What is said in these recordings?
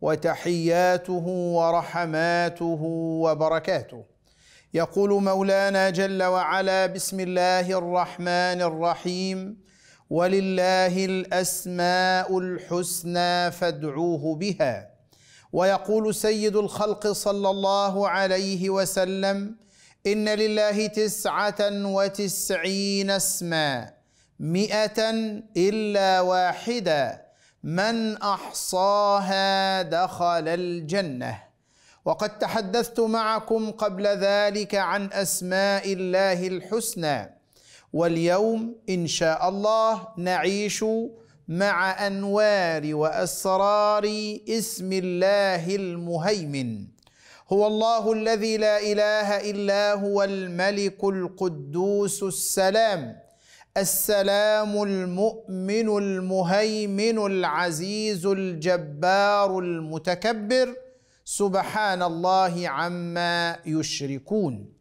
وتحياته ورحماته وبركاته يقول مولانا جل وعلا بسم الله الرحمن الرحيم ولله الاسماء الحسنى فادعوه بها ويقول سيد الخلق صلى الله عليه وسلم ان لله تسعه وتسعين اسما مئه الا واحده من احصاها دخل الجنه وقد تحدثت معكم قبل ذلك عن اسماء الله الحسنى واليوم ان شاء الله نعيش مع انوار واسرار اسم الله المهيمن هو الله الذي لا اله الا هو الملك القدوس السلام السلام المؤمن المهيمن العزيز الجبار المتكبر سبحان الله عما يشركون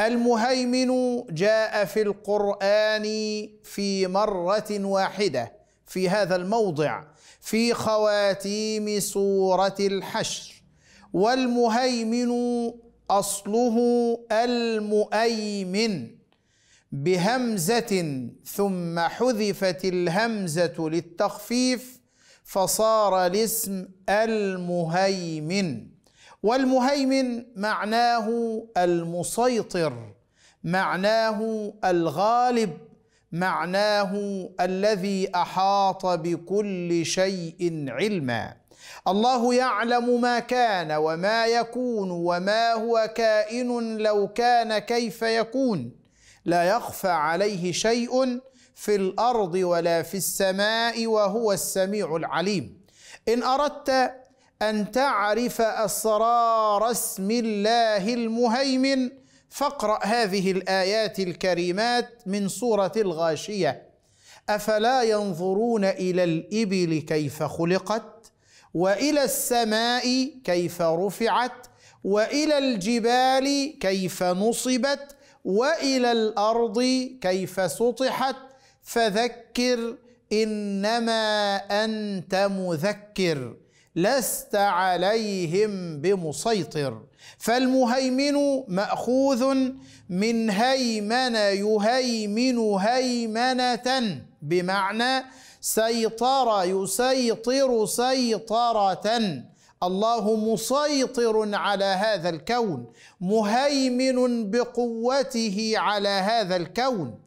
المهيمن جاء في القران في مره واحده في هذا الموضع في خواتيم سوره الحشر والمهيمن اصله المؤيمن بهمزه ثم حذفت الهمزه للتخفيف فصار الاسم المهيمن والمهيمن معناه المسيطر معناه الغالب معناه الذي احاط بكل شيء علما الله يعلم ما كان وما يكون وما هو كائن لو كان كيف يكون لا يخفى عليه شيء في الارض ولا في السماء وهو السميع العليم ان اردت ان تعرف اسرار اسم الله المهيمن فاقرا هذه الايات الكريمات من سوره الغاشيه افلا ينظرون الى الابل كيف خلقت والى السماء كيف رفعت والى الجبال كيف نصبت والى الارض كيف سطحت فذكر انما انت مذكر لست عليهم بمسيطر فالمهيمن ماخوذ من هيمن يهيمن هيمنه بمعنى سيطر يسيطر سيطره الله مسيطر على هذا الكون مهيمن بقوته على هذا الكون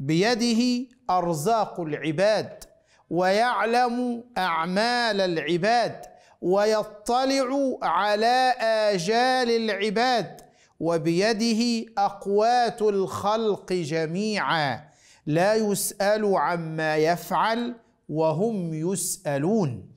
بيده ارزاق العباد ويعلم اعمال العباد ويطلع على اجال العباد وبيده اقوات الخلق جميعا لا يسال عما يفعل وهم يسالون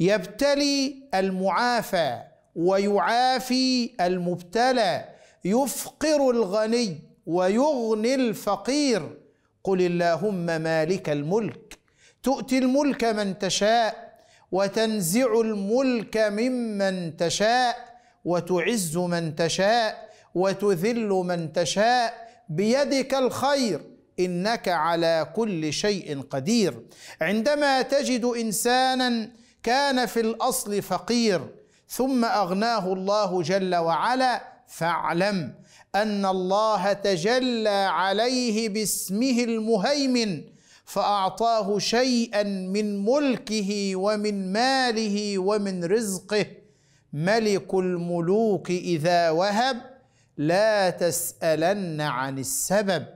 يبتلي المعافى ويعافي المبتلى يفقر الغني ويغني الفقير قل اللهم مالك الملك تؤتي الملك من تشاء وتنزع الملك ممن تشاء وتعز من تشاء وتذل من تشاء بيدك الخير انك على كل شيء قدير عندما تجد انسانا كان في الاصل فقير ثم اغناه الله جل وعلا فاعلم ان الله تجلى عليه باسمه المهيمن فاعطاه شيئا من ملكه ومن ماله ومن رزقه ملك الملوك اذا وهب لا تسالن عن السبب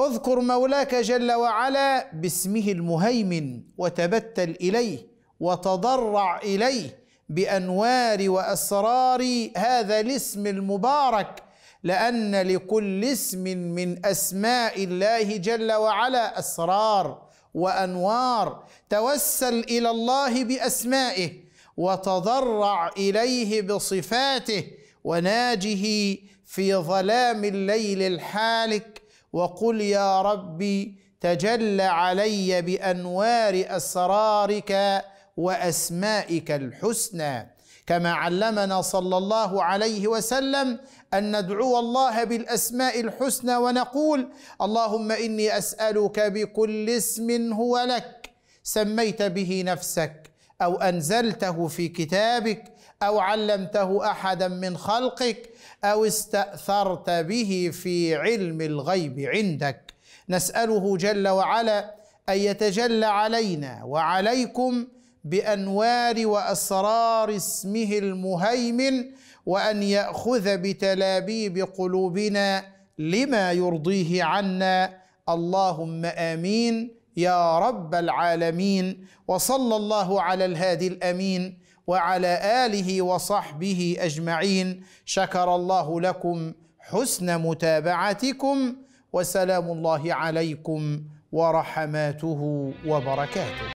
اذكر مولاك جل وعلا باسمه المهيمن وتبتل اليه وتضرع اليه بانوار واسرار هذا الاسم المبارك لان لكل اسم من اسماء الله جل وعلا اسرار وانوار توسل الى الله باسمائه وتضرع اليه بصفاته وناجه في ظلام الليل الحالك وقل يا ربي تجل علي بانوار اسرارك واسمائك الحسنى كما علمنا صلى الله عليه وسلم ان ندعو الله بالاسماء الحسنى ونقول اللهم اني اسالك بكل اسم هو لك سميت به نفسك او انزلته في كتابك او علمته احدا من خلقك او استاثرت به في علم الغيب عندك نساله جل وعلا ان يتجلى علينا وعليكم بانوار واسرار اسمه المهيمن وان ياخذ بتلابيب قلوبنا لما يرضيه عنا اللهم امين يا رب العالمين وصلى الله على الهادي الامين وعلى اله وصحبه اجمعين شكر الله لكم حسن متابعتكم وسلام الله عليكم ورحماته وبركاته